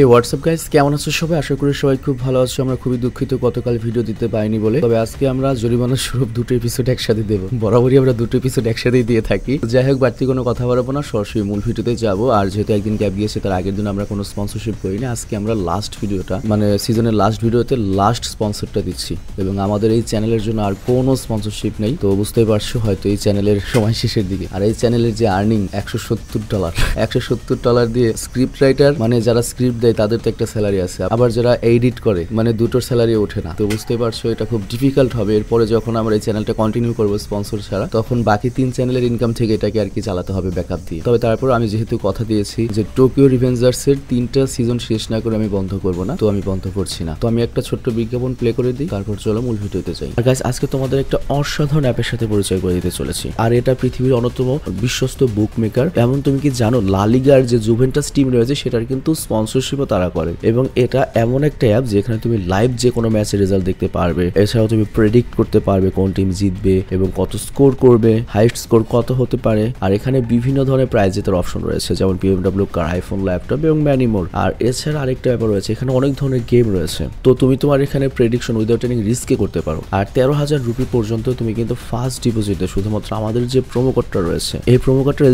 হে WhatsApp guys কেমন আছো সবাই আশা করি সবাই খুব ভালো আছো আমরা খুবই দুঃখিত গতকাল ভিডিও দিতে পাইনি বলে তবে আজকে আমরা জরিমানা স্বরূপ দুটো এপিসোড একসাথে দেবো বরাবরই আমরা দুটো এপিসোড একসাথেই দিয়ে থাকি যাই হোক বাড়তি কোনো কথা বলবো না সরাসরি মূল ভিডিওতে যাবো আর যেহেতু একদিন গ্যাপ গিয়েছে তার আগের দিন আমরা কোনো স্পন্সরশিপ করি না আজকে আমরা লাস্ট ভিডিওটা মানে সিজনের লাস্ট ভিডিওতে লাস্ট স্পন্সরটা দিচ্ছি এবং আমাদের এই চ্যানেলের জন্য আর কোনো স্পন্সরশিপ নেই তো বুঝতেই পারছো হয়তো এই চ্যানেলের সময় শেষের দিকে আর এই চ্যানেলের যে আর্নিং একশো সত্তর ডলার একশো সত্তর ডলার দিয়ে স্ক্রিপ্ট রাইটার মানে যারা স্ক্রিপ্ট দেয় তাদের তো একটা স্যালারি আছে আবার যারা এডিট করে মানে দুটোর স্যালারি ওঠে না তো বুঝতে পারছো এটা খুব ডিফিকাল্ট হবে এরপরে যখন আমরা এই চ্যানেলটা কন্টিনিউ করবো স্পন্সর ছাড়া তখন বাকি তিন চ্যানেলের ইনকাম থেকে এটাকে আর কি চালাতে হবে ব্যাকআপ দিয়ে তবে তারপর আমি যেহেতু কথা দিয়েছি যে টোকিও রিভেঞ্জার্স এর তিনটা সিজন শেষ না করে আমি বন্ধ করবো না তো আমি বন্ধ করছি না তো আমি একটা ছোট্ট বিজ্ঞাপন প্লে করে দিই তারপর চলো মূল ভিডিওতে যাই আর গাইস আজকে তোমাদের একটা অসাধারণ অ্যাপের সাথে পরিচয় করে দিতে চলেছি আর এটা পৃথিবীর অন্যতম বিশ্বস্ত বুক মেকার এমন তুমি কি জানো লালিগার যে জুভেন্টাস টিম রয়েছে সেটার কিন্তু স্পন্সরশিপ ছিল তারা করে এবং এটা এমন একটা অ্যাপ যেখানে তুমি লাইভ যে কোনো ম্যাচের রেজাল্ট দেখতে পারবে এছাড়াও তুমি প্রেডিক্ট করতে পারবে কোন টিম জিতবে এবং কত স্কোর করবে হাইস্ট স্কোর কত হতে পারে আর এখানে বিভিন্ন ধরনের প্রাইজ জেতার অপশন রয়েছে যেমন পিএমডাব্লিউ কার আইফোন ল্যাপটপ এবং ম্যানিমোর আর এছাড়া আরেকটা ব্যাপার রয়েছে এখানে অনেক ধরনের গেম রয়েছে তো তুমি তোমার এখানে প্রেডিকশন উইদাউট এনি রিস্কে করতে পারো আর তেরো হাজার রুপি পর্যন্ত তুমি কিন্তু ফার্স্ট ডিপোজিটে শুধুমাত্র আমাদের যে প্রোমো কোডটা রয়েছে এই প্রোমো কোডটা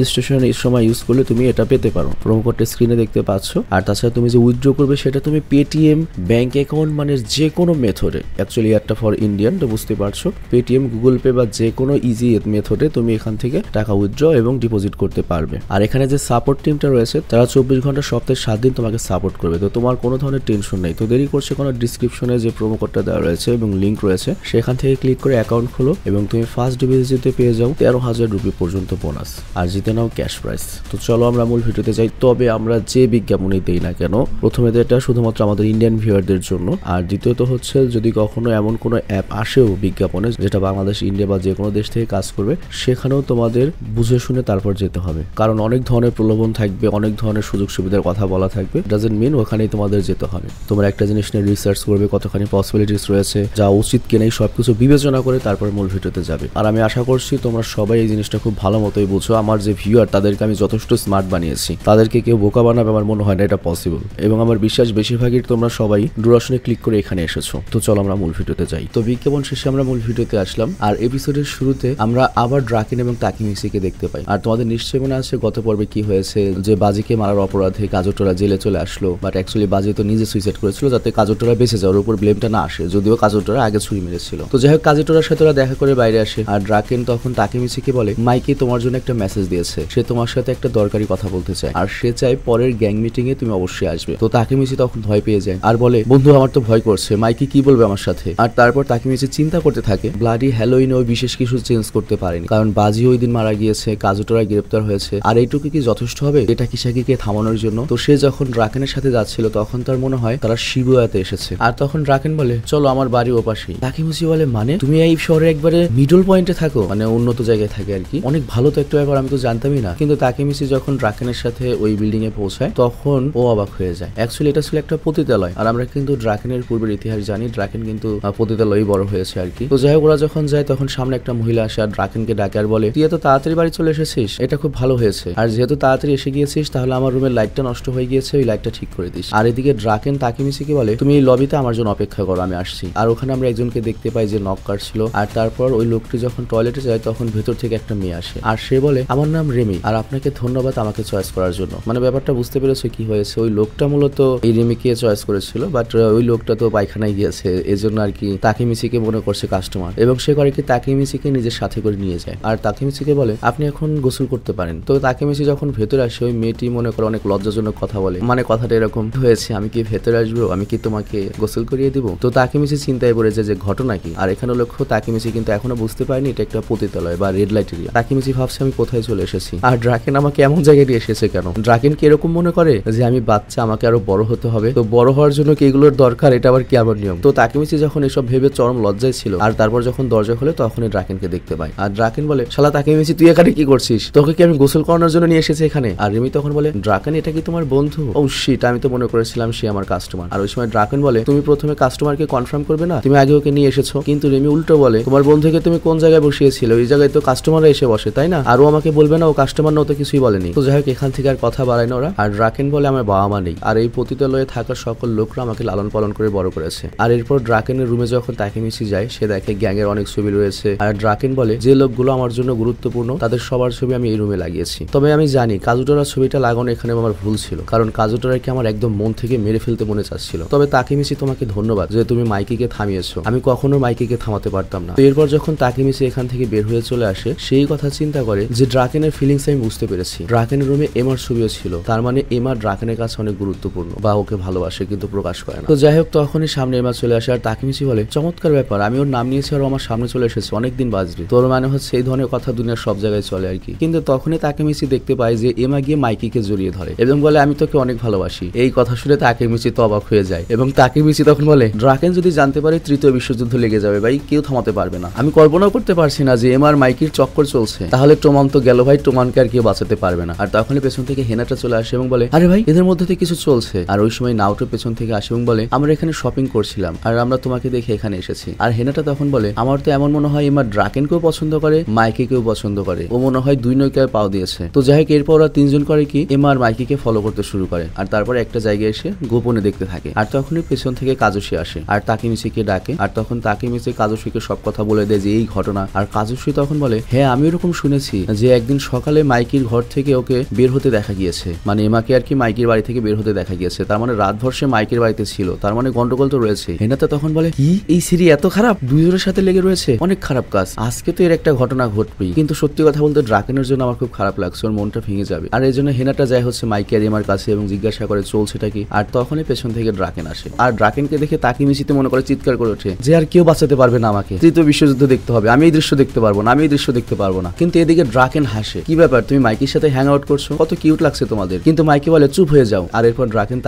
এই সময় ইউজ করলে তুমি এটা পেতে পারো প্রোমো কোডটা স্ক্রিনে দেখতে পাচ্ছ আর তাছাড়া তুমি তুমি যে উইথড্র করবে সেটা তুমি পেটিএম ব্যাংক অ্যাকাউন্ট মানে যে কোনো মেথডে অ্যাকচুয়ালি একটা ফর ইন্ডিয়ান তো বুঝতে পারছো পেটিএম গুগল পে বা যে কোনো ইজি মেথডে তুমি এখান থেকে টাকা উইথড্র এবং ডিপোজিট করতে পারবে আর এখানে যে সাপোর্ট টিমটা রয়েছে তারা চব্বিশ ঘন্টা সপ্তাহে সাত দিন তোমাকে সাপোর্ট করবে তো তোমার কোনো ধরনের টেনশন নেই তো দেরি করছে কোনো ডিসক্রিপশনে যে প্রোমো কোডটা দেওয়া রয়েছে এবং লিঙ্ক রয়েছে সেখান থেকে ক্লিক করে অ্যাকাউন্ট খোলো এবং তুমি ফার্স্ট ডিপোজিটে পেয়ে যাও তেরো হাজার রুপি পর্যন্ত বোনাস আর জিতে নাও ক্যাশ প্রাইস তো চলো আমরা মূল ভিডিওতে যাই তবে আমরা যে বিজ্ঞাপনই দিই না কেন জানো প্রথমে তো এটা শুধুমাত্র আমাদের ইন্ডিয়ান ভিউয়ারদের জন্য আর দ্বিতীয়ত হচ্ছে যদি কখনো এমন কোনো অ্যাপ আসেও বিজ্ঞাপনে যেটা বাংলাদেশ ইন্ডিয়া বা যে কোনো দেশ থেকে কাজ করবে সেখানেও তোমাদের বুঝে শুনে তারপর যেতে হবে কারণ অনেক ধরনের প্রলোভন থাকবে অনেক ধরনের সুযোগ সুবিধার কথা বলা থাকবে ডাজেন্ট মিন ওখানেই তোমাদের যেতে হবে তোমরা একটা জিনিস নিয়ে রিসার্চ করবে কতখানি পসিবিলিটিস রয়েছে যা উচিত কিনা সব সবকিছু বিবেচনা করে তারপর মূল ভিডিওতে যাবে আর আমি আশা করছি তোমরা সবাই এই জিনিসটা খুব ভালো মতোই বুঝো আমার যে ভিউয়ার তাদেরকে আমি যথেষ্ট স্মার্ট বানিয়েছি তাদেরকে কেউ বোকা বানাবে আমার মনে হয় না এটা পসিবল এবং আমার বিশ্বাস বেশিরভাগই তোমরা সবাই ডুরাশনে ক্লিক করে এখানে এসেছো তো চলো আমরা মূল ভিডিওতে যাই তো বিজ্ঞাপন শেষে আমরা মূল ভিডিওতে আসলাম আর এপিসোডের শুরুতে আমরা আবার ড্রাকিন এবং তাকিমিসিকে দেখতে পাই আর তোমাদের নিশ্চয়ই মনে আছে গত পর্বে কি হয়েছে যে বাজিকে মারার অপরাধে কাজটোরা জেলে চলে আসলো বাট অ্যাকচুয়ালি বাজি তো নিজে সুইসাইড করেছিল যাতে কাজটোরা বেঁচে যাওয়ার উপর ব্লেমটা না আসে যদিও কাজটোরা আগে ছুরি মেরেছিল তো যাই হোক কাজটোরার সাথে ওরা দেখা করে বাইরে আসে আর ড্রাকেন তখন তাকিমিসিকে বলে মাইকে তোমার জন্য একটা মেসেজ দিয়েছে সে তোমার সাথে একটা দরকারি কথা বলতে চায় আর সে চায় পরের গ্যাং মিটিং এ তুমি অবশ্যই আসবে তো তাকিমিচি তখন ভয় পেয়ে যায় আর বলে বন্ধু আমার তো ভয় করছে মাইকি কি বলবে আমার সাথে আর তারপর তাকিমিচি চিন্তা করতে থাকে ব্লাডি হ্যালোইনে ওই বিশেষ কিছু চেঞ্জ করতে পারেনি কারণ বাজি ওই দিন মারা গিয়েছে কাজুটোরা গ্রেপ্তার হয়েছে আর এইটুকু কি যথেষ্ট হবে এটা কিসাকিকে থামানোর জন্য তো সে যখন রাকেনের সাথে যাচ্ছিল তখন তার মনে হয় তারা শিবুয়াতে এসেছে আর তখন রাকেন বলে চলো আমার বাড়ি ও তাকে তাকিমিচি বলে মানে তুমি এই শহরে একবারে মিডল পয়েন্টে থাকো মানে উন্নত জায়গায় থাকে আর কি অনেক ভালো তো একটা ব্যাপার আমি তো জানতামই না কিন্তু তাকিমিচি যখন রাকেনের সাথে ওই বিল্ডিং এ পৌঁছায় তখন ও অবাক হয়ে হয়ে যায় অ্যাকচুয়ালি এটা ছিল একটা পতিতালয় আর আমরা কিন্তু ড্রাকেনের পূর্বের ইতিহাস জানি ড্রাকেন কিন্তু পতিতালয়ই বড় হয়েছে আর কি তো যাই হোক ওরা যখন যায় তখন সামনে একটা মহিলা আসে আর ড্রাকেনকে ডাকে আর বলে তুই এত তাড়াতাড়ি বাড়ি চলে এসেছিস এটা খুব ভালো হয়েছে আর যেহেতু তাড়াতাড়ি এসে গিয়েছিস তাহলে আমার রুমের লাইটটা নষ্ট হয়ে গিয়েছে ওই লাইটটা ঠিক করে দিস আর এদিকে ড্রাকেন তাকে মিশিকে বলে তুমি এই লবিতে আমার জন্য অপেক্ষা করো আমি আসছি আর ওখানে আমরা একজনকে দেখতে পাই যে নক ছিল আর তারপর ওই লোকটি যখন টয়লেটে যায় তখন ভেতর থেকে একটা মেয়ে আসে আর সে বলে আমার নাম রেমি আর আপনাকে ধন্যবাদ আমাকে চয়েস করার জন্য মানে ব্যাপারটা বুঝতে পেরেছে কি হয়েছে ওই লোক লোকটা মূলত এই রিমিকে চয়েস করেছিল বাট ওই লোকটা তো পায়খানায় গিয়েছে জন্য আর কি তাকে মিশিকে মনে করছে কাস্টমার এবং সে করে কি মিশিকে নিজের সাথে করে নিয়ে যায় আর তাকে মিশিকে বলে আপনি এখন গোসল করতে পারেন তো তাকে মিশি যখন ভেতরে আসে ওই মেয়েটি মনে করে অনেক লজ্জাজনক কথা বলে মানে কথাটা এরকম হয়েছে আমি কি ভেতরে আসবো আমি কি তোমাকে গোসল করিয়ে দিব তো তাকে মিশি চিন্তায় পড়েছে যে ঘটনা কি আর এখানে লক্ষ্য মিশি কিন্তু এখনো বুঝতে পারেনি এটা একটা পতিতালয় বা রেড লাইট এরিয়া মিশি ভাবছে আমি কোথায় চলে এসেছি আর ড্রাকেন আমাকে এমন জায়গায় নিয়ে এসেছে কেন ড্রাকেন কি এরকম মনে করে যে আমি বাচ্চা আমাকে আরো বড় হতে হবে তো বড় হওয়ার জন্য কি এগুলোর দরকার এটা আবার কি আমার নিয়ম তো তাকে মিছি যখন এসব ভেবে চরম লজ্জায় ছিল আর তারপর যখন দরজা খোলে তখনই ড্রাকেনকে দেখতে পায় আর ড্রাকেন বলে শালা মিছি তুই এখানে কি করছিস তোকে কি আমি গোসল করানোর জন্য নিয়ে এসেছি এখানে আর রিমি তখন বলে ড্রাকেন এটা কি তোমার বন্ধু ও শিট আমি তো মনে করেছিলাম সে আমার কাস্টমার আর ওই সময় ড্রাকেন বলে তুমি প্রথমে কাস্টমারকে কনফার্ম করবে না তুমি আগে ওকে নিয়ে এসেছো কিন্তু রিমি উল্টো বলে তোমার বন্ধুকে তুমি কোন জায়গায় বসিয়েছিল ওই জায়গায় তো কাস্টমাররা এসে বসে তাই না আর ও আমাকে বলবে না ও কাস্টমার না তো কিছুই বলেনি তো যাই হোক এখান থেকে আর কথা বাড়ায় না ওরা আর ড্রাকেন বলে আমার বাবা মা নেই আর এই পতিতালয়ে থাকা সকল লোকরা আমাকে লালন পালন করে বড় করেছে আর এরপর ড্রাকেনের রুমে যখন তাকে মিশি যায় সে দেখে গ্যাংয়ের অনেক ছবি রয়েছে আর ড্রাকেন বলে যে লোকগুলো আমার জন্য গুরুত্বপূর্ণ তাদের সবার ছবি আমি এই রুমে লাগিয়েছি তবে আমি জানি কাজুটারা ছবিটা লাগানো এখানে আমার ভুল ছিল কারণ কাজুটারাকে আমার একদম মন থেকে মেরে ফেলতে মনে চাচ্ছিল তবে তাকে মিশি তোমাকে ধন্যবাদ যে তুমি মাইকিকে থামিয়েছো আমি কখনো মাইকিকে থামাতে পারতাম না তো এরপর যখন তাকে মিশি এখান থেকে বের হয়ে চলে আসে সেই কথা চিন্তা করে যে ড্রাকেনের ফিলিংস আমি বুঝতে পেরেছি ড্রাকেনের রুমে এমার ছবিও ছিল তার মানে এমার ড্রাকেনের কাছে অনেক অনেক গুরুত্বপূর্ণ বা ওকে ভালোবাসে কিন্তু প্রকাশ করে না তো যাই হোক তখনই সামনে এমা চলে আসে আর তাকে মিছি বলে চমৎকার ব্যাপার আমি ওর নাম নিয়েছি আর আমার সামনে চলে এসেছে অনেকদিন বাজবে তোর মানে হচ্ছে এই ধরনের কথা দুনিয়ার সব জায়গায় চলে আর কি কিন্তু তখনই তাকে মিছি দেখতে পায় যে এমা গিয়ে মাইকিকে জড়িয়ে ধরে এবং বলে আমি তোকে অনেক ভালোবাসি এই কথা শুনে তাকে মিছি অবাক হয়ে যায় এবং তাকে মিছি তখন বলে ড্রাকেন যদি জানতে পারে তৃতীয় বিশ্বযুদ্ধ লেগে যাবে ভাই কেউ থামাতে পারবে না আমি কল্পনাও করতে পারছি না যে এমার মাইকির চক্কর চলছে তাহলে টোমান তো গেল ভাই টোমানকে আর কেউ বাঁচাতে পারবে না আর তখনই পেছন থেকে হেনাটা চলে আসে এবং বলে আরে ভাই এদের মধ্যে থেকে কিছু চলছে আর ওই সময় নাওটো পেছন থেকে আসে এবং বলে আমরা এখানে শপিং করছিলাম আর আমরা তোমাকে দেখে এখানে এসেছি আর হেনাটা তখন বলে আমার তো এমন মনে হয় এমার কেউ পছন্দ করে মাইকে কেউ পছন্দ করে ও মনে হয় দুই নৌকায় পাও দিয়েছে তো যাই হোক এরপর ওরা তিনজন করে কি এমা আর মাইকিকে ফলো করতে শুরু করে আর তারপর একটা জায়গায় এসে গোপনে দেখতে থাকে আর তখনই পেছন থেকে কাজুসি আসে আর তাকে মিশিকে ডাকে আর তখন তাকে মিশে কে সব কথা বলে দেয় যে এই ঘটনা আর কাজুসি তখন বলে হ্যাঁ আমি এরকম শুনেছি যে একদিন সকালে মাইকির ঘর থেকে ওকে বের হতে দেখা গিয়েছে মানে এমাকে আর কি মাইকির বাড়ি থেকে বের বের হতে দেখা গিয়েছে তার মানে রাতভর সে মাইকের বাড়িতে ছিল তার মানে গন্ডগোল তো রয়েছে হেনাতা তখন বলে কি এই সিরি এত খারাপ দুজনের সাথে লেগে রয়েছে অনেক খারাপ কাজ আজকে তো এর একটা ঘটনা ঘটবেই কিন্তু সত্যি কথা বলতে ড্রাকেনের জন্য আমার খুব খারাপ লাগছে ওর মনটা ভেঙে যাবে আর এই জন্য হেনাটা যায় হচ্ছে মাইকে আদিমার কাছে এবং জিজ্ঞাসা করে চলছেটা কি আর তখনই পেছন থেকে ড্রাকেন আসে আর ড্রাকেনকে দেখে তাকে মিশিতে মনে করে চিৎকার করে ওঠে যে আর কেউ বাঁচাতে পারবে না আমাকে তৃতীয় বিশ্বযুদ্ধ দেখতে হবে আমি এই দৃশ্য দেখতে পারবো না আমি এই দৃশ্য দেখতে পারবো না কিন্তু এদিকে ড্রাকেন হাসে কি ব্যাপার তুমি মাইকের সাথে হ্যাং আউট করছো কত কিউট লাগছে তোমাদের কিন্তু মাইকে বলে চুপ হয়ে যাও আর আর এরপর ড্রাকেন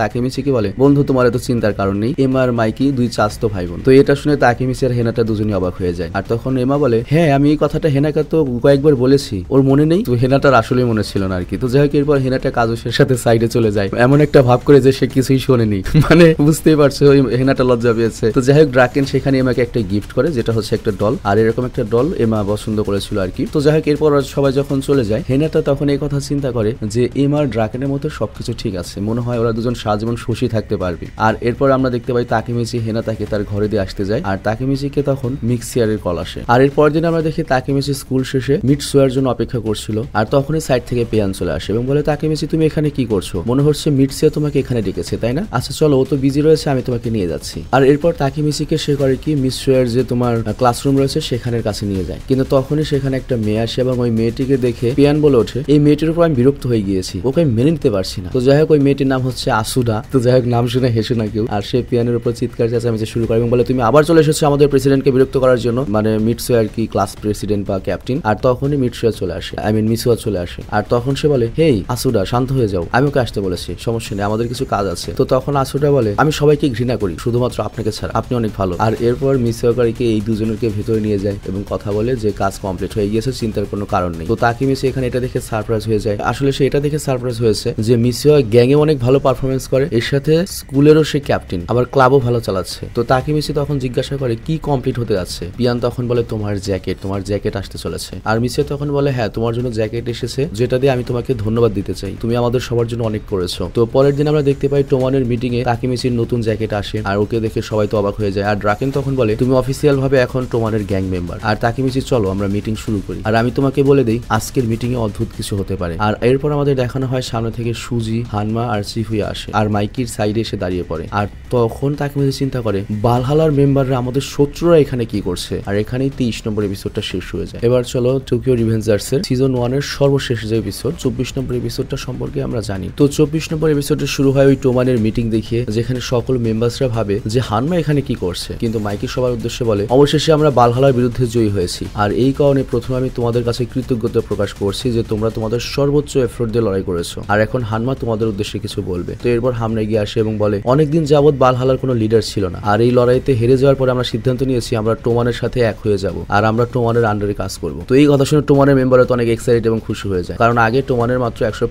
কি বলে বন্ধু তোমার এত চিন্তার কারণ নেই এমা আর মাইকি দুই চাস্ত ভাই বোন তো এটা শুনে তাকিমিচি আর হেনাটা দুজনই অবাক হয়ে যায় আর তখন এমা বলে হ্যাঁ আমি এই কথাটা হেনাকে তো কয়েকবার বলেছি ওর মনে নেই তো হেনাটার আসলে মনে ছিল না আরকি তো যাই হোক এরপর হেনাটা কাজুসের সাথে সাইডে চলে যায় এমন একটা ভাব করে যে সে কিছুই শোনেনি মানে বুঝতেই পারছে ওই হেনাটা লজ্জা পেয়েছে তো যাই হোক ড্রাকেন সেখানে এমাকে একটা গিফট করে যেটা হচ্ছে একটা ডল আর এরকম একটা ডল এমা পছন্দ করেছিল আর কি তো যাই হোক এরপর সবাই যখন চলে যায় হেনাটা তখন এই কথা চিন্তা করে যে এমার ড্রাকেনের মতো সবকিছু ঠিক আছে মনে হয় ওরা দুজন সারাজীবন সুখী থাকতে পারবে আর এরপর আমরা দেখতে পাই তাকিমিচি হেনা তাকে তার ঘরে দিয়ে আসতে যায় আর তাকিমিচিকে তখন মিক্সিয়ারের কল আসে আর এর পরের দিন আমরা দেখি তাকিমিচি স্কুল শেষে মিট সোয়ার জন্য অপেক্ষা করছিল আর তখনই সাইড থেকে পেয়ান চলে আসে এবং বলে তাকিমিচি তুমি এখানে কি করছো মনে হচ্ছে মিটসিয়া তোমাকে এখানে ডেকেছে তাই না আচ্ছা চলো ও তো বিজি রয়েছে আমি তোমাকে নিয়ে যাচ্ছি আর এরপর তাকিমিচিকে সে করে কি মিস সোয়ার যে তোমার ক্লাসরুম রয়েছে সেখানের কাছে নিয়ে যায় কিন্তু তখনই সেখানে একটা মেয়ে আসে এবং ওই মেয়েটিকে দেখে পেয়ান বলে ওঠে এই মেয়েটির উপর আমি বিরক্ত হয়ে গিয়েছি ওকে মেনে নিতে পারছি না তো যাই হোক ওই মেয়েটির নাম নাম হচ্ছে আসুদা তো যাই হোক নাম শুনে হেসে না কেউ আর সে পিয়ানের উপর চিৎকার আমি যে শুরু করি এবং বলে তুমি আবার চলে এসেছো আমাদের প্রেসিডেন্টকে বিরক্ত করার জন্য মানে মিটসো আর কি ক্লাস প্রেসিডেন্ট বা ক্যাপ্টেন আর তখনই মিটসুয়া চলে আসে আই মিন মিসুয়া চলে আসে আর তখন সে বলে হেই আসুদা শান্ত হয়ে যাও আমি ওকে আসতে বলেছি সমস্যা নেই আমাদের কিছু কাজ আছে তো তখন আসুডা বলে আমি সবাইকে ঘৃণা করি শুধুমাত্র আপনাকে ছাড়া আপনি অনেক ভালো আর এরপর মিসুয়াকারীকে এই দুজনকে ভেতরে নিয়ে যায় এবং কথা বলে যে কাজ কমপ্লিট হয়ে গিয়েছে চিন্তার কোনো কারণ নেই তো তাকে মিসু এখানে এটা দেখে সারপ্রাইজ হয়ে যায় আসলে সে এটা দেখে সারপ্রাইজ হয়েছে যে মিসুয়া গ্যাংয়ে অনেক ভালো পারফরমেন্স করে এর সাথে স্কুলেরও সে ক্যাপ্টেন আবার ক্লাবও ভালো চালাচ্ছে তো তাকে মেসি তখন জিজ্ঞাসা করে কি কমপ্লিট হতে যাচ্ছে পিয়ান তখন বলে তোমার জ্যাকেট তোমার জ্যাকেট আসতে চলেছে আর মিসি তখন বলে হ্যাঁ তোমার জন্য জ্যাকেট এসেছে যেটা দিয়ে আমি তোমাকে ধন্যবাদ দিতে চাই তুমি আমাদের সবার জন্য অনেক করেছো তো পরের দিন আমরা দেখতে পাই টোমানের মিটিং এ তাকে মেসির নতুন জ্যাকেট আসে আর ওকে দেখে সবাই তো অবাক হয়ে যায় আর ড্রাকেন তখন বলে তুমি অফিসিয়াল ভাবে এখন টোমানের গ্যাং মেম্বার আর তাকে মেসি চলো আমরা মিটিং শুরু করি আর আমি তোমাকে বলে দিই আজকের মিটিং এ অদ্ভুত কিছু হতে পারে আর এরপর আমাদের দেখানো হয় সামনে থেকে সুজি হানমা আর হাসিফ হয়ে আসে আর মাইকির সাইডে এসে দাঁড়িয়ে পড়ে আর তখন তাকে মধ্যে চিন্তা করে বালহালার মেম্বাররা আমাদের শত্রুরা এখানে কি করছে আর এখানেই তেইশ নম্বর এপিসোডটা শেষ হয়ে যায় এবার চলো টোকিও রিভেঞ্জার্স এর সিজন ওয়ান এর সর্বশেষ যে এপিসোড চব্বিশ নম্বর এপিসোডটা সম্পর্কে আমরা জানি তো চব্বিশ নম্বর এপিসোডটা শুরু হয় ওই টোমানের মিটিং দেখিয়ে যেখানে সকল মেম্বার্সরা ভাবে যে হানমা এখানে কি করছে কিন্তু মাইকি সবার উদ্দেশ্যে বলে অবশেষে আমরা বালহালার বিরুদ্ধে জয়ী হয়েছি আর এই কারণে প্রথমে আমি তোমাদের কাছে কৃতজ্ঞতা প্রকাশ করছি যে তোমরা তোমাদের সর্বোচ্চ এফোর্ট দিয়ে লড়াই করেছো আর এখন হানমা তোমাদের উদ্দেশ্যে কিছু বলবে তো এরপর হামলায় গিয়ে আসে এবং বলে অনেকদিন যাবৎ বালহালার কোনো লিডার ছিল না আর এই লড়াইতে হেরে যাওয়ার পরে আমরা সিদ্ধান্ত নিয়েছি আমরা টোমানের সাথে এক হয়ে যাব আর আমরা টোমানের আন্ডারে কাজ করব তো এই কথা শুনে টোমানের মেম্বারও তো অনেক এক্সাইটেড এবং খুশি হয়ে যায় কারণ আগে টোমানের মাত্র একশো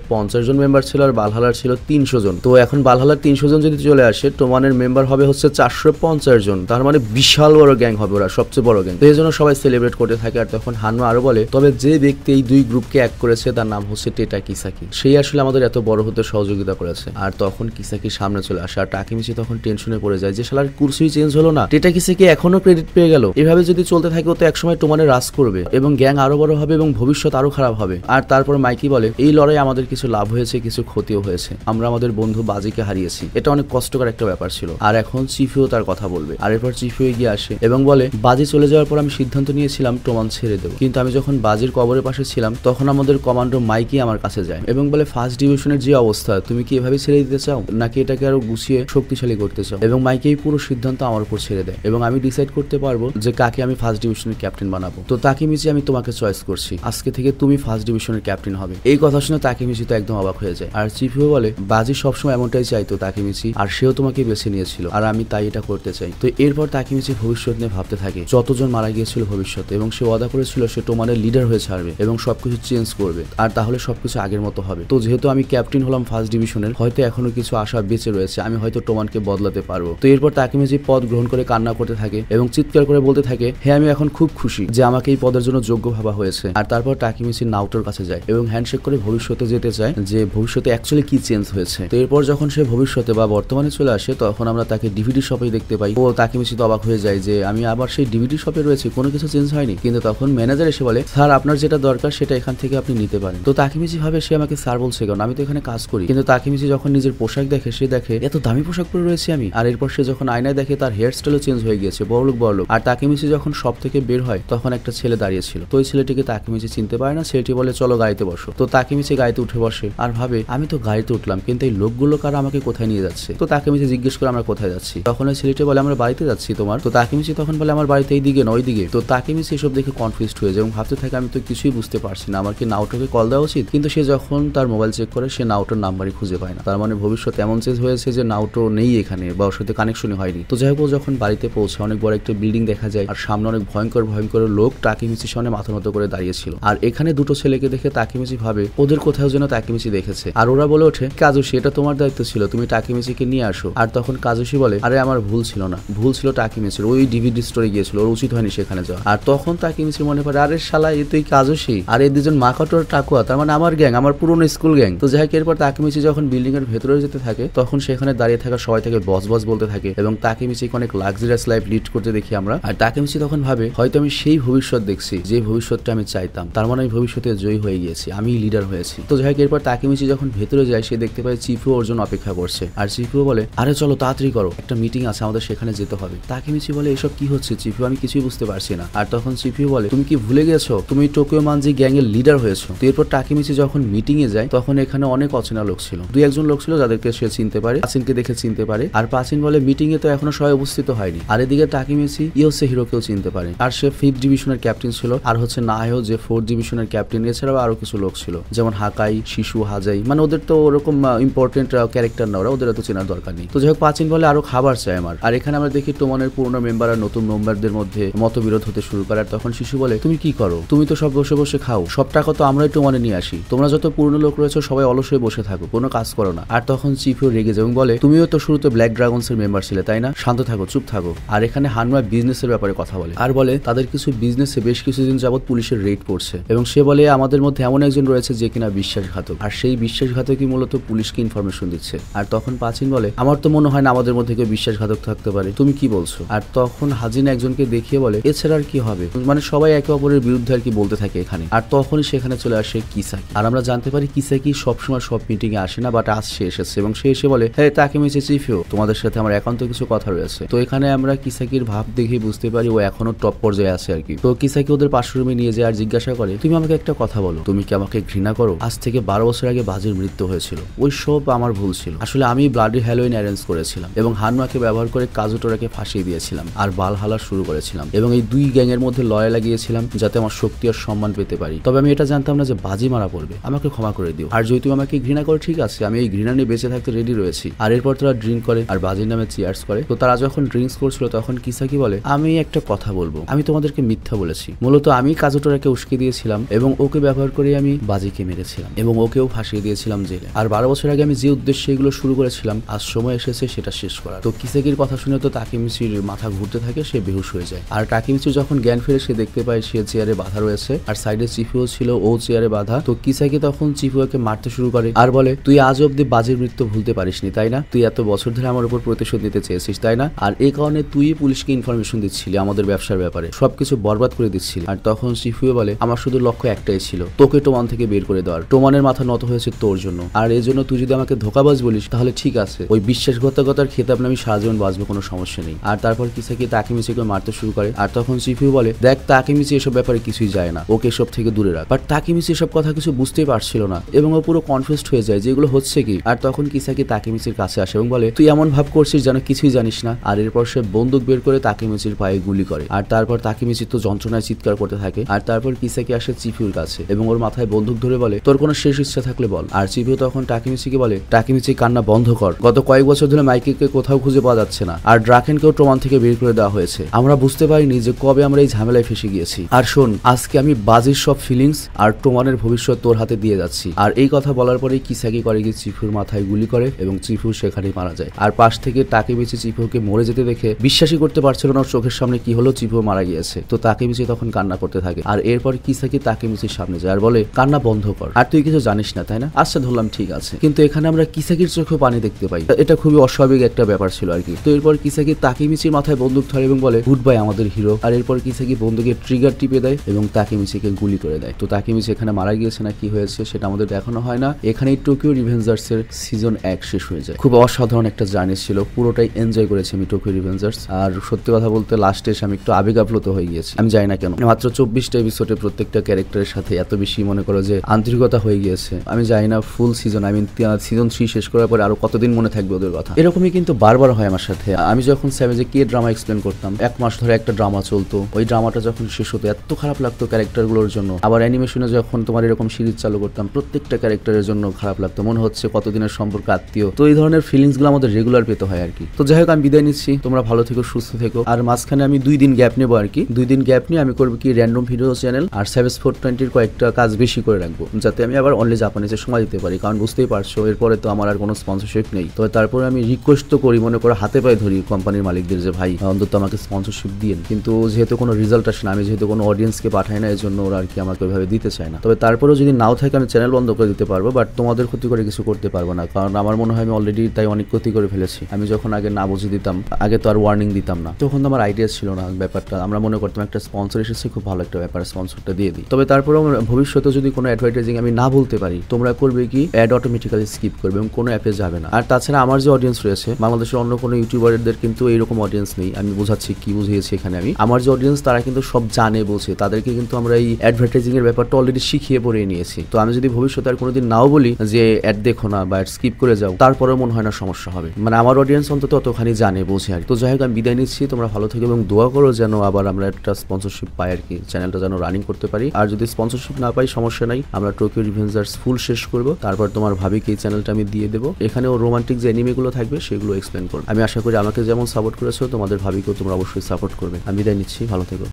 জন মেম্বার ছিল আর বালহালার ছিল তিনশো জন তো এখন বালহালার তিনশো জন যদি চলে আসে টোমানের মেম্বার হবে হচ্ছে চারশো পঞ্চাশ জন তার মানে বিশাল বড় গ্যাং হবে ওরা সবচেয়ে বড় গ্যাং তো এই জন্য সবাই সেলিব্রেট করতে থাকে আর তখন হানমা আরো বলে তবে যে ব্যক্তি এই দুই গ্রুপকে এক করেছে তার নাম হচ্ছে টেটা কিসাকি সেই আসলে আমাদের এত বড় হতে সহযোগিতা করেছে গেছে আর তখন কিসাকি সামনে চলে আসে আর মিছি তখন টেনশনে পড়ে যায় যে শালার কুরসুই চেঞ্জ হলো না টেটা কিসাকি এখনো ক্রেডিট পেয়ে গেল এভাবে যদি চলতে থাকে তো একসময় টোমানে রাজ করবে এবং গ্যাং আরো বড় হবে এবং ভবিষ্যৎ আরো খারাপ হবে আর তারপর মাইকি বলে এই লড়াই আমাদের কিছু লাভ হয়েছে কিছু ক্ষতিও হয়েছে আমরা আমাদের বন্ধু বাজিকে হারিয়েছি এটা অনেক কষ্টকর একটা ব্যাপার ছিল আর এখন চিফিও তার কথা বলবে আর এরপর চিফিও এগিয়ে আসে এবং বলে বাজি চলে যাওয়ার পর আমি সিদ্ধান্ত নিয়েছিলাম টোমান ছেড়ে দেবো কিন্তু আমি যখন বাজির কবরের পাশে ছিলাম তখন আমাদের কমান্ডো মাইকি আমার কাছে যায় এবং বলে ফার্স্ট ডিভিশনের যে অবস্থা তুমি কি এভাবে ছেড়ে দিতে চাও নাকি এটাকে আরো গুছিয়ে শক্তিশালী করতে চাও এবং মাইকেই পুরো সিদ্ধান্ত আমার উপর ছেড়ে দেয় এবং আমি ডিসাইড করতে পারবো যে কাকে আমি ফার্স্ট ডিভিশনের ক্যাপ্টেন বানাবো তো তাকে মিচি আমি তোমাকে চয়েস করছি আজকে থেকে তুমি ফার্স্ট ডিভিশনের ক্যাপ্টেন হবে এই কথা শুনে তাকে মিচি তো একদম অবাক হয়ে যায় আর হয়ে বলে বাজি সবসময় এমনটাই চাইতো তাকে মিচি আর সেও তোমাকে বেছে নিয়েছিল আর আমি তাই এটা করতে চাই তো এরপর তাকে মিছি ভবিষ্যৎ নিয়ে ভাবতে থাকে যতজন মারা গিয়েছিল ভবিষ্যতে এবং সে ওয়াদা করেছিল সে তোমাদের লিডার হয়ে ছাড়বে এবং সবকিছু চেঞ্জ করবে আর তাহলে সবকিছু আগের মতো হবে তো যেহেতু আমি ক্যাপ্টেন হলাম ফার্স্ট ডিভিশনের হয়তো এখনো কিছু আশা বেঁচে রয়েছে আমি হয়তো টোমানকে বদলাতে পারবো তো এরপর তাকে মেজি পদ গ্রহণ করে কান্না করতে থাকে এবং চিৎকার করে বলতে থাকে হ্যাঁ আমি এখন খুব খুশি যে আমাকে এই পদের জন্য যোগ্য ভাবা হয়েছে আর তারপর টাকিমিচি নাউটোর কাছে যায় এবং হ্যান্ডশেক করে ভবিষ্যতে যেতে চায় যে ভবিষ্যতে অ্যাকচুয়ালি কি চেঞ্জ হয়েছে তো এরপর যখন সে ভবিষ্যতে বা বর্তমানে চলে আসে তখন আমরা তাকে ডিভিডি শপে দেখতে পাই ও তাকিমিচি তো অবাক হয়ে যায় যে আমি আবার সেই ডিভিডি শপে রয়েছে কোনো কিছু চেঞ্জ হয়নি কিন্তু তখন ম্যানেজার এসে বলে স্যার আপনার যেটা দরকার সেটা এখান থেকে আপনি নিতে পারেন তো তাকিমিচি ভাবে সে আমাকে স্যার বলছে কারণ আমি তো এখানে কাজ করি কিন্তু তাকিমিচি যখন নিজের পোশাক দেখে সে দেখে এত দামি পোশাক পরে রয়েছে আমি আর এরপর সে যখন আয়নায় দেখে তার হেয়ার স্টাইলও চেঞ্জ হয়ে গিয়েছে বড়লোক বড়লোক আর তাকে মিশে যখন সব থেকে বের হয় তখন একটা ছেলে দাঁড়িয়েছিল তো ওই ছেলেটিকে তাকে মিছে চিনতে পারে না ছেলেটি বলে চলো গাড়িতে বসো তো তাকে মিছে গাড়িতে উঠে বসে আর ভাবে আমি তো গাড়িতে উঠলাম কিন্তু এই লোকগুলো কারা আমাকে কোথায় নিয়ে যাচ্ছে তো তাকে মিছে জিজ্ঞেস করে আমরা কোথায় যাচ্ছি তখন ওই ছেলেটি বলে আমরা বাড়িতে যাচ্ছি তোমার তো তাকে মিছে তখন বলে আমার বাড়িতে এই দিকে নয় দিকে তো তাকে মিছে এসব দেখে কনফিউজ হয়ে যায় এবং ভাবতে থাকে আমি তো কিছুই বুঝতে পারছি না আমার কি নাওটোকে কল দেওয়া উচিত কিন্তু সে যখন তার মোবাইল চেক করে সে নাওটার নাম্বারই খুঁজে পায় না তার মানে ভবিষ্যৎ এমন চেঞ্জ হয়েছে যে তো নেই এখানে বা ওর সাথে কানেকশনই হয়নি তো যাই হোক যখন বাড়িতে পৌঁছে অনেক বড় একটা বিল্ডিং দেখা যায় আর সামনে অনেক ভয়ঙ্কর ভয়ঙ্কর লোক টাকিমিচির সামনে মাথা মতো করে দাঁড়িয়েছিল আর এখানে দুটো ছেলেকে দেখে তাকিমিচি ভাবে ওদের কোথাও যেন তাকিমিচি দেখেছে আর ওরা বলে ওঠে কাজুসি এটা তোমার দায়িত্ব ছিল তুমি টাকিমিচিকে নিয়ে আসো আর তখন কাজুসি বলে আরে আমার ভুল ছিল না ভুল ছিল টাকিমিচির ওই ডিভিডি স্টোরে গিয়েছিল ওর উচিত হয়নি সেখানে যাওয়া আর তখন তাকিমিচির মনে পড়ে আরে শালা এ তুই কাজুসি আর এই দুজন মাকাটোর টাকুয়া তার মানে আমার গ্যাং আমার পুরনো স্কুল গ্যাং তো যাই হোক এরপর তাকিমিচি যখন বিল্ডিং বিল্ডিং এর ভেতরে যেতে থাকে তখন সেখানে দাঁড়িয়ে থাকা সবাই তাকে বস বস বলতে থাকে এবং তাকে মিছি অনেক লাক্সারিয়াস লাইফ লিড করতে দেখি আমরা আর তাকে মিচি তখন ভাবে হয়তো আমি সেই ভবিষ্যৎ দেখছি যে ভবিষ্যৎটা আমি চাইতাম তার মানে আমি ভবিষ্যতে জয়ী হয়ে গিয়েছি আমি লিডার হয়েছি তো যাই হোক এরপর তাকে মিচি যখন ভেতরে যায় সে দেখতে পায় চিফু ওর জন্য অপেক্ষা করছে আর চিফু বলে আরে চলো তাড়াতাড়ি করো একটা মিটিং আছে আমাদের সেখানে যেতে হবে তাকে মিছি বলে এসব কি হচ্ছে চিফু আমি কিছুই বুঝতে পারছি না আর তখন চিফু বলে তুমি কি ভুলে গেছো তুমি টোকিও মানজি গ্যাং এর লিডার হয়েছো তো এরপর মিছি যখন মিটিং এ যায় তখন এখানে অনেক অচেনা লোক ছিল দুই একজন কয়েকজন লোক ছিল যাদেরকে সে চিনতে পারে পাচিনকে দেখে চিনতে পারে আর প্রাচীন বলে মিটিং এ তো এখনো সবাই উপস্থিত হয়নি আর এদিকে টাকি মেসি ইয়োসে হিরোকেও চিনতে পারে আর সে ফিফথ ডিভিশনের ক্যাপ্টেন ছিল আর হচ্ছে নাহেও যে ফোর্থ ডিভিশনের ক্যাপ্টেন এছাড়াও আরো কিছু লোক ছিল যেমন হাকাই শিশু হাজাই মানে ওদের তো ওরকম ইম্পর্টেন্ট ক্যারেক্টার না ওরা ওদের এত চেনার দরকার নেই তো যাই হোক পাচিন বলে আরো খাবার চাই আমার আর এখানে আমরা দেখি তোমার পুরনো মেম্বার আর নতুন মেম্বারদের মধ্যে মতবিরোধ হতে শুরু করে আর তখন শিশু বলে তুমি কি করো তুমি তো সব বসে বসে খাও সব টাকা তো আমরাই টোমানে নিয়ে আসি তোমরা যত পুরনো লোক রয়েছে সবাই অলস হয়ে বসে থাকো কোনো কাজ করো করো না আর তখন সিফিও রেগে যায় এবং বলে তুমিও তো শুরুতে ব্ল্যাক ড্রাগনস এর মেম্বার ছিলে তাই না শান্ত থাকো চুপ থাকো আর এখানে হানমা এর ব্যাপারে কথা বলে আর বলে তাদের কিছু বিজনেসে বেশ কিছুদিন যাবৎ পুলিশের রেড করছে এবং সে বলে আমাদের মধ্যে এমন একজন রয়েছে যে কিনা বিশ্বাসঘাতক আর সেই বিশ্বাসঘাতকই মূলত পুলিশকে ইনফরমেশন দিচ্ছে আর তখন পাচিন বলে আমার তো মনে হয় না আমাদের মধ্যে কেউ বিশ্বাসঘাতক থাকতে পারে তুমি কি বলছো আর তখন হাজিন একজনকে দেখিয়ে বলে এছাড়া আর কি হবে মানে সবাই একে অপরের বিরুদ্ধে আর কি বলতে থাকে এখানে আর তখনই সেখানে চলে আসে কিসাকি আর আমরা জানতে পারি কিসাকি সবসময় সব মিটিং এ আসে না বাট কথাটা আজ সে এসেছে এবং সে এসে বলে হ্যাঁ তাকে মিছে চিফিও তোমাদের সাথে আমার একান্ত কিছু কথা রয়েছে তো এখানে আমরা কিসাকির ভাব দেখে বুঝতে পারি ও এখনো টপ পর্যায়ে আছে আর কি তো কিসাকি ওদের পাশের রুমে নিয়ে যায় আর জিজ্ঞাসা করে তুমি আমাকে একটা কথা বলো তুমি কি আমাকে ঘৃণা করো আজ থেকে বারো বছর আগে বাজির মৃত্যু হয়েছিল ওই সব আমার ভুল ছিল আসলে আমি ব্লাডি হ্যালোইন অ্যারেঞ্জ করেছিলাম এবং হানুয়াকে ব্যবহার করে কাজুটোরাকে ফাঁসিয়ে দিয়েছিলাম আর বাল হালা শুরু করেছিলাম এবং এই দুই গ্যাং এর মধ্যে লড়াই লাগিয়েছিলাম যাতে আমার শক্তি আর সম্মান পেতে পারি তবে আমি এটা জানতাম না যে বাজি মারা পড়বে আমাকে ক্ষমা করে দিও আর যদি তুমি আমাকে ঘৃণা করো ঠিক আছে আমি আমি এই ঘৃণা নিয়ে বেঁচে থাকতে রেডি রয়েছি আর এরপর তারা ড্রিঙ্ক করে আর বাজির নামে চেয়ার্স করে তো তারা যখন ড্রিঙ্কস করছিল তখন কিসাকি বলে আমি একটা কথা বলবো আমি তোমাদেরকে মিথ্যা বলেছি মূলত আমি কাজুটোরাকে উস্কে দিয়েছিলাম এবং ওকে ব্যবহার করে আমি বাজিকে মেরেছিলাম এবং ওকেও ফাঁসিয়ে দিয়েছিলাম জেলে আর বারো বছর আগে আমি যে উদ্দেশ্যে এগুলো শুরু করেছিলাম আজ সময় এসেছে সেটা শেষ করা তো কিসাকির কথা শুনে তো তাকিমিচির মাথা ঘুরতে থাকে সে বেহুশ হয়ে যায় আর টাকিমিচি যখন জ্ঞান ফিরে সে দেখতে পায় সে চেয়ারে বাধা রয়েছে আর সাইডে চিফিও ছিল ও চেয়ারে বাধা তো কিসাকি তখন চিফুয়াকে মারতে শুরু করে আর বলে তুই আজও অব্দি বাজির মৃত্যু ভুলতে পারিসনি তাই না তুই এত বছর ধরে আমার উপর প্রতিশোধ নিতে চেয়েছিস তাই না আর এই কারণে তুই পুলিশকে ইনফরমেশন দিচ্ছিলি আমাদের ব্যবসার ব্যাপারে সবকিছু বরবাদ করে দিচ্ছিলি আর তখন শিফুয়ে বলে আমার শুধু লক্ষ্য একটাই ছিল তোকে টোমান থেকে বের করে দেওয়ার টোমানের মাথা নত হয়েছে তোর জন্য আর এই জন্য তুই যদি আমাকে ধোকাবাজ বলিস তাহলে ঠিক আছে ওই বিশ্বাসঘাতকতার খেতাব আমি সারা জীবন বাঁচবো কোনো সমস্যা নেই আর তারপর কি কিসাকে তাকে করে মারতে শুরু করে আর তখন শিফিউ বলে দেখ তাকে মিচি এসব ব্যাপারে কিছুই যায় না ওকে সব থেকে দূরে রাখ বাট তাকে মিচি এসব কথা কিছু বুঝতেই পারছিল না এবং ও পুরো কনফিউজ হয়ে যায় যেগুলো হচ্ছে হচ্ছে কি আর তখন কিসাকি তাকিমিচির কাছে আসে এবং বলে তুই এমন ভাব করছিস যেন কিছুই জানিস না আর এরপর সে বন্দুক বের করে তাকিমিচির পায়ে গুলি করে আর তারপর তাকিমিচি তো যন্ত্রণায় চিৎকার করতে থাকে আর তারপর কিসাকি আসে চিফিউর কাছে এবং ওর মাথায় বন্দুক ধরে বলে তোর কোনো শেষ ইচ্ছা থাকলে বল আর চিফিউ তখন টাকিমিচিকে বলে টাকিমিচি কান্না বন্ধ কর গত কয়েক বছর ধরে মাইকেলকে কোথাও খুঁজে পাওয়া যাচ্ছে না আর ড্রাকেনকেও প্রমাণ থেকে বের করে দেওয়া হয়েছে আমরা বুঝতে পারিনি যে কবে আমরা এই ঝামেলায় ফেসে গিয়েছি আর শোন আজকে আমি বাজির সব ফিলিংস আর টোমানের ভবিষ্যৎ তোর হাতে দিয়ে যাচ্ছি আর এই কথা বলার পরেই কিসাকি করে গিয়ে চিফুর মাথায় গুলি করে এবং চিফু সেখানেই মারা যায় আর পাশ থেকে তাকে বেঁচে চিফুকে মরে যেতে দেখে বিশ্বাসই করতে পারছিল না চোখের সামনে কি হলো চিফু মারা গিয়েছে তো তাকে বেঁচে তখন কান্না করতে থাকে আর এরপর থাকে তাকে বেঁচে সামনে যায় আর বলে কান্না বন্ধ কর আর তুই কিছু জানিস না তাই না আচ্ছা ধরলাম ঠিক আছে কিন্তু এখানে আমরা কিসাকির চোখে পানি দেখতে পাই এটা খুবই অস্বাভাবিক একটা ব্যাপার ছিল আর কি তো এরপর কিসাকি মিছির মাথায় বন্দুক ধরে এবং বলে গুড বাই আমাদের হিরো আর এরপর কিসাকি বন্দুকের ট্রিগার টিপে দেয় এবং তাকে মিছিকে গুলি করে দেয় তো তাকে মিছি এখানে মারা গিয়েছে না কি হয়েছে সেটা আমাদের দেখানো হয় না এখানেই টোকিও রিভেঞ্জার রিভেঞ্জার্সের সিজন এক শেষ হয়ে যায় খুব অসাধারণ একটা জার্নি ছিল পুরোটাই এনজয় করেছি আমি টোকিও রিভেঞ্জার্স আর সত্যি কথা বলতে লাস্টে এসে আমি একটু আবেগ আপ্লুত হয়ে গিয়েছি আমি জানি না কেন মানে মাত্র চব্বিশটা এপিসোডে প্রত্যেকটা ক্যারেক্টারের সাথে এত বেশি মনে করো যে আন্তরিকতা হয়ে গিয়েছে আমি জানি না full season I mean season three শেষ করার পরে আরো কতদিন মনে থাকবে ওদের কথা এরকমই কিন্তু বারবার হয় আমার সাথে আমি যখন স্যাভেজে কে ড্রামা এক্সপ্লেন করতাম এক মাস ধরে একটা ড্রামা চলতো ওই ড্রামাটা যখন শেষ হতো এত খারাপ লাগতো ক্যারেক্টারগুলোর জন্য আবার অ্যানিমেশনে যখন তোমার এরকম সিরিজ চালু করতাম প্রত্যেকটা ক্যারেক্টারের জন্য খারাপ লাগতো মনে হচ্ছে কতদিনের সম্পর্ক আত্মীয় তো এই ধরনের গুলো আমাদের রেগুলার পেতে হয় আর কি তো যাই হোক আমি বিদায় নিচ্ছি তোমরা ভালো থেকো সুস্থ থেকো আর মাঝখানে আমি দুই দিন গ্যাপ নেবো আর কি দুই দিন গ্যাপ নিয়ে আমি করবো কি র্যান্ডম ভিডিও চ্যানেল আর সেভেস ফোর টোয়েন্টির কয়েকটা কাজ বেশি করে রাখবো যাতে আমি আবার অনলি জাপানিজে সময় দিতে পারি কারণ বুঝতেই পারছো এরপরে তো আমার আর কোনো স্পন্সরশিপ নেই তো তারপরে আমি রিকোয়েস্ট তো করি মনে করো হাতে পায়ে ধরি কোম্পানির মালিকদের যে ভাই অন্তত আমাকে স্পন্সরশিপ দিন কিন্তু যেহেতু কোনো রেজাল্ট আসে না আমি যেহেতু কোনো অডিয়েন্সকে পাঠাই না এই জন্য ওরা আর কি আমাকে ওইভাবে দিতে চায় না তবে তারপরেও যদি নাও থাকে আমি চ্যানেল বন্ধ করে দিতে পারবো বাট তোমাদের ক্ষতি করে কিছু করতে করতে পারবো না কারণ আমার মনে হয় আমি অলরেডি তাই অনেক ক্ষতি করে ফেলেছি আমি যখন আগে না বুঝে দিতাম আগে তো আর ওয়ার্নিং দিতাম না তখন তো আমার আইডিয়া ছিল না ব্যাপারটা আমরা মনে করতাম একটা স্পন্সর এসেছে খুব ভালো একটা ব্যাপার স্পন্সরটা দিয়ে দিই তবে তারপরেও ভবিষ্যতে যদি কোনো অ্যাডভার্টাইজিং আমি না বলতে পারি তোমরা করবে কি অ্যাড অটোমেটিক্যালি স্কিপ করবে এবং কোনো অ্যাপে যাবে না আর তাছাড়া আমার যে অডিয়েন্স রয়েছে বাংলাদেশের অন্য কোনো ইউটিউবারদের কিন্তু এইরকম অডিয়েন্স নেই আমি বোঝাচ্ছি কি বুঝিয়েছি এখানে আমি আমার যে অডিয়েন্স তারা কিন্তু সব জানে বলছে তাদেরকে কিন্তু আমরা এই অ্যাডভার্টাইজিং এর ব্যাপারটা অলরেডি শিখিয়ে পড়িয়ে নিয়েছি তো আমি যদি ভবিষ্যতে আর কোনোদিন নাও বলি যে অ্যাড দেখ দেখো না বা স্কিপ করে যাও তারপরে মনে হয় না সমস্যা হবে মানে আমার অডিয়েন্স অন্তত অতখানি জানে বুঝে আর তো যাই হোক আমি বিদায় নিচ্ছি তোমরা ভালো থেকো এবং দোয়া করো যেন আবার আমরা একটা স্পন্সরশিপ পাই আর কি চ্যানেলটা যেন রানিং করতে পারি আর যদি স্পন্সরশিপ না পাই সমস্যা নাই আমরা টোকিও রিভেঞ্জার্স ফুল শেষ করব তারপর তোমার ভাবিকে এই চ্যানেলটা আমি দিয়ে দেবো এখানেও রোমান্টিক যে এনিমিগুলো থাকবে সেগুলো এক্সপ্লেন করবো আমি আশা করি আমাকে যেমন সাপোর্ট করেছো তোমাদের ভাবিকেও তোমরা অবশ্যই সাপোর্ট করবে আমি বিদায় নিচ্ছি ভালো থেকো